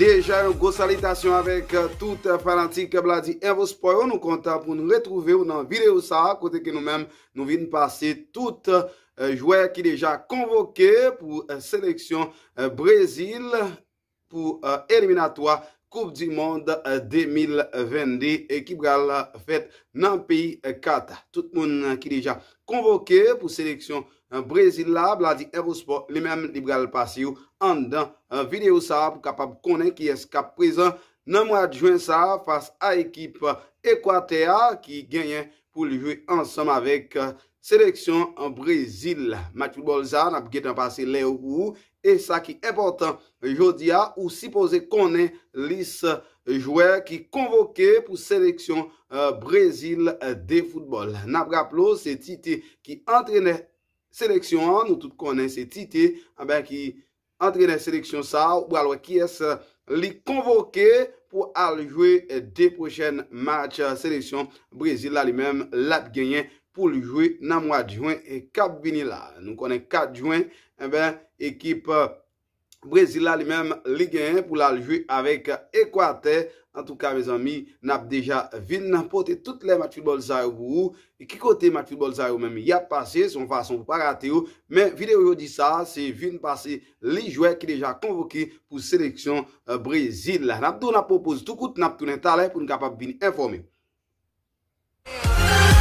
Deja, gosalitasyon avèk euh, tout euh, Falantik euh, Bladi Evospor, nou konta pou nou retrouve ou nan video sa, kote ke nou mèm nou vin pase tout jouè ki deja konvoke pou seleksyon Brezil pou eliminatoi. Koupe du Monde 2022, ekip gal fèt nan pi kata. Tout moun ki deja konvoke pou seleksyon Brazil Lab, la di Erosport, le mèm li gal pasi ou an dan video sa, pou kapab konen ki eskap prezen nan mwad juen sa, fès a ekip Ekwatea ki genyen pou li jouy ansom avèk. Seleksyon Brezil. Mat football za, nab getan pase le ou ou. E sa ki important jodia ou sipoze konen lis euh, jouè ki konvoke pou seleksyon Brezil de futbol. Nab graplo se titi ki antrene seleksyon. Nou tout konen se titi ki antrene seleksyon sa ou alwa ki es li konvoke pou aljwe de prochen match euh, seleksyon Brezil. La li menm lat genyen Brezil. pou li jwe nan mwa djwen e kap vini la. Nou konen kat djwen e eh ben ekip euh, brezil la li menm ligyen pou la li jwe avek Ekwate en tou ka vezan mi, nap deja vin nan pote tout le match football zayou pou ou, e ki kote match football zayou menm ya pase, son fason pou pa rate ou menm videyo yo di sa, se vin pase li jwe ki deja konvoke pou seleksyon euh, brezil la nap do nap propose tout kout, nap tou net ale pou nou kapap vini informe MW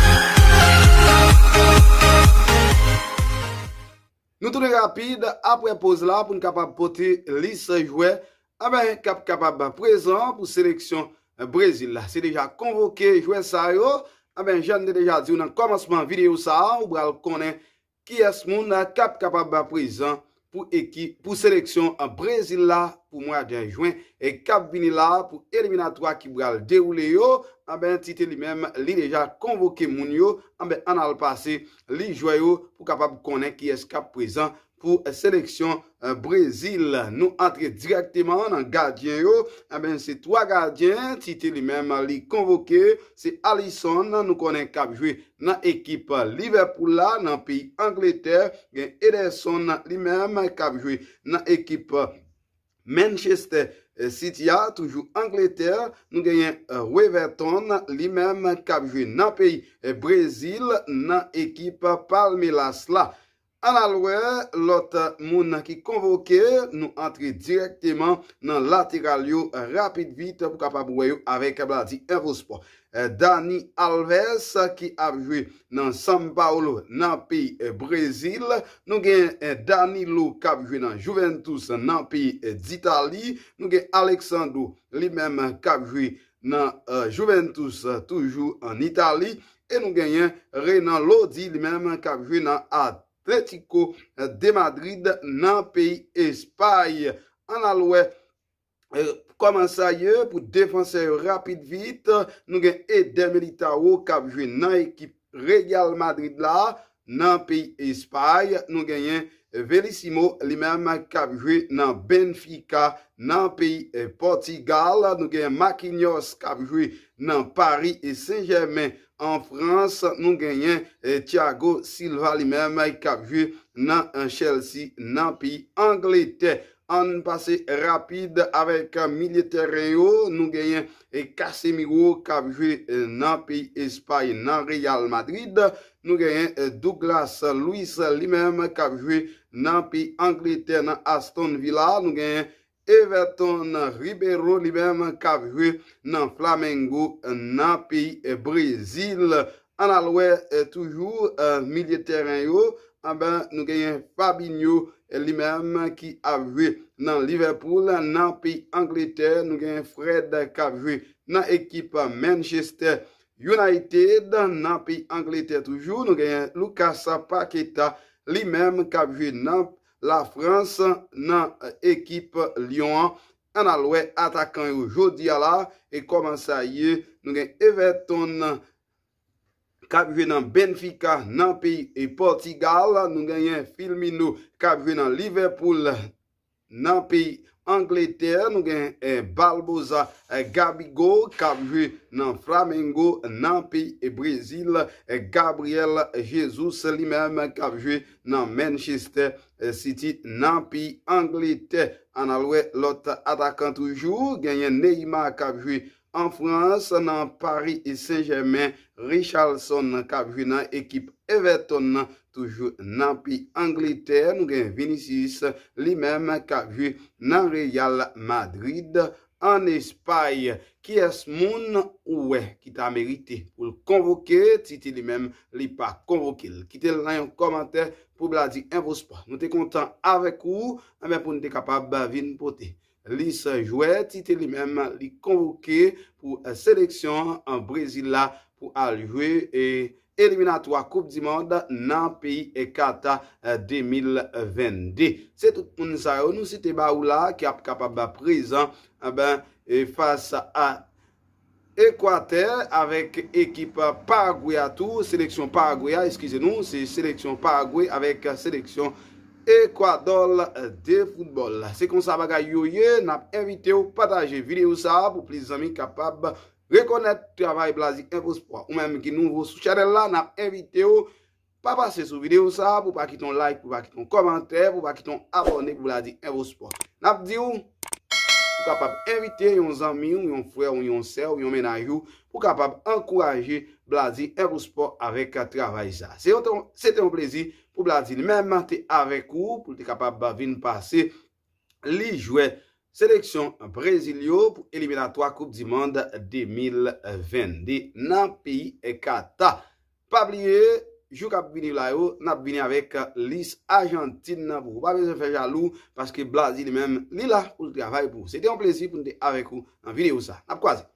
Nou toune rapide, apre pose la pou nou kapab pote lise jouè. Aben, ah kap kapab ba prezant pou seleksyon brezil la. Se deja konvoke, jouè sa yo. Aben, ah jan de deja zi ou nan komanseman videyo sa an. Ou bral konen ki es moun na kap kapab ba prezant pou ekip pou seleksyon brezil la. Pou mwa genjwen e kap vini la pou eliminatoa ki bral deroule yo. Ah Tite li mèm li deja konvoke moun yo, ah an al pase li jwayo pou kapap konen ki eskap prezant pou seleksyon euh, Brezil. Nou entre direktèman nan gardyen yo, ah se 3 gardyen, Tite li mèm li konvoke, se Alisson nan nou konen kapjwe nan ekip Liverpool, nan pi Angleterre, gen Ederson nan li mèm kapjwe nan ekip Manchester United. Eh, Sitya, toujou Angleterre, nou genyen eh, Weverton, li men kapjou nan peyi. Eh, Brezil, nan ekip Palmelas la. An alwe, lot moun an ki konvoke, nou antre direkteman nan lateral yo rapid bit pou kapabouweyo avèk kabla eh, di Enfosport. Eh, Dani Alves ki apjou nan Sambaolo nan piye eh, Brezil. Nou gen Dani Lou kapjou nan Juventus nan piye d'Italie. Nou gen Alexandrou li men kapjou nan Juventus toujou an Italie. E nou gen Renan Lodi li men kapjou nan Atletico. Retiko de Madrid nan peyi espaye. An alwe, koman sa ye pou defanse rapide vite. Nou gen Eden Militao kapjwe nan ekip Real Madrid la. nan peyi Espaye, nou genyen Velissimo, limenman kapjou nan Benfica, nan peyi eh, Portugal, nou genyen Makignos, kapjou nan Paris, e se jemen an Frans, nou genyen eh, Thiago Silva, limenman kapjou nan eh, Chelsea, nan peyi Angleterre, An passe rapide avèk militeren yo. Nou genyen Kasemigo eh, kapjwe eh, nan pi espay nan Real Madrid. Nou genyen eh, Douglas Louis li mèm kapjwe nan pi Angleterre nan Aston Villa. Nou genyen Everton Ribeiro li mèm kapjwe nan Flamengo nan pi Brésil. An alwè toujou militeren yo. Abè ah nou genyen Fabinho. Li menm ki apjou nan Liverpool nan pi Angleterre nou gen Fred kapjou nan ekip Manchester United nan pi Angleterre. Toujou nou gen Loukassa Paketa li menm kapjou nan la Frans nan ekip Lyon an alwe atakan yo jodi ala e koman sa ye nou gen Everton nan. Kabjwe nan Benfica nan pey e Portigal. Nou genyen Filmino kabjwe nan Liverpool nan pey Angleterre. Nou genyen e, Balboza e, Gabigo kabjwe nan Flamengo nan pey Brazil. Gabriel Jesus Limem kabjwe nan Manchester City nan pey Angleterre. An alwe lot atakan toujou genyen Neymar kabjwe. An Frans nan Paris et Saint-Germain, Richarlson nan kapjou nan ekip Everton nan toujou nan pi Angleterre. Nou gen Vinicius li men kapjou nan Real Madrid an espaye. Ki es moun ouwe ki ta merite pou l konvoke titi li men li pa konvoke. Kite l nan yon komante pou bladi en vospa. Nou te kontan avek ou, an eh men pou nou te kapab bavine pote. Li se jwè, ti te li mèm li konvouke pou e seleksyon an Brésil la pou aljwe E eliminato a Koupe du Monde nan Pays Ekata 2022 e, Se tout moun sa yo, nou si te ba ou la ki ap kapab ba prezant e, e fasa a Ekwater avek ekip Paraguay atou Seleksyon Paraguay, eskize nou, se seleksyon Paraguay avek seleksyon Ekwater Ekwadol de foutbol. Se kon sa bagay yoye, nap evite ou pataje videyo sa pou plis amin kapab rekonet travay blazi EvoSport. Ou menm ki nou sou chanel la, nap evite ou pa pase sou videyo sa pou pa kiton like, pou pa kiton komante, pou pa kiton abone pou blazi EvoSport. Nap di ou? Pou kapab evite yon zami, yon frè, yon sè, yon menayou. Pou kapab ankoraje Bladie Erosport avèk a travaj sa. Se yon ton, se te ou plezi pou Bladie. Mèm matè avèk ou pou te kapab bavine pase li jwè. Seleksyon Brezilyo pou Elimina 3 Koupe di Monde 2020 nan pi kata. Pablie! Jou kap bini la yo, nap bini avek uh, Lis, Argentine, pou pa bine se fe jalou, paske Blasie di men li la, ou te avay pou. Se te an plesi pou te avek ou, nan bini ou sa. Nap kwa se?